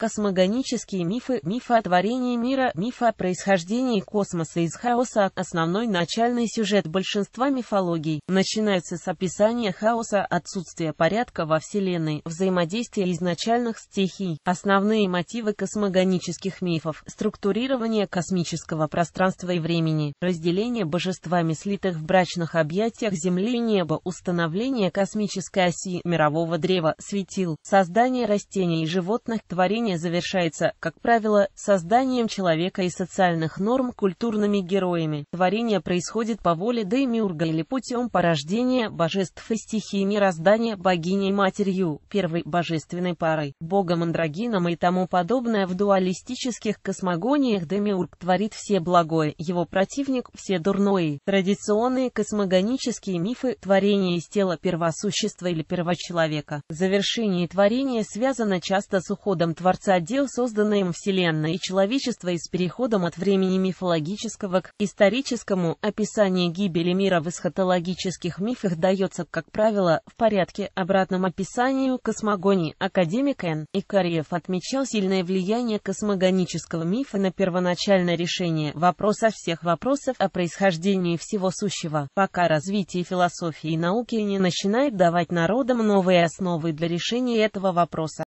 Космогонические мифы, мифы о творении мира, мифы о происхождении космоса из хаоса, основной начальный сюжет большинства мифологий, начинаются с описания хаоса, отсутствия порядка во Вселенной, взаимодействия изначальных стихий, основные мотивы космогонических мифов, структурирование космического пространства и времени, разделение божествами слитых в брачных объятиях Земли и неба, установление космической оси, мирового древа, светил, создание растений и животных, творение обучение завершается, как правило, созданием человека и социальных норм культурными героями. Творение происходит по воле Демиурга или путем порождения божеств и стихии мироздания богиней-матерью, первой божественной парой, богом-андрогином и тому подобное. В дуалистических космогониях Демиург творит все благое, его противник – все дурное. Традиционные космогонические мифы – творение из тела первосущества или первочеловека. Завершение творения связано часто с уходом Творца Творца-дел созданной им Вселенной и человечество и с переходом от времени мифологического к историческому описание гибели мира в эсхатологических мифах дается, как правило, в порядке обратном описанию космогонии. Академик Н. Икарьев отмечал сильное влияние космогонического мифа на первоначальное решение вопроса всех вопросов о происхождении всего сущего, пока развитие философии и науки не начинает давать народам новые основы для решения этого вопроса.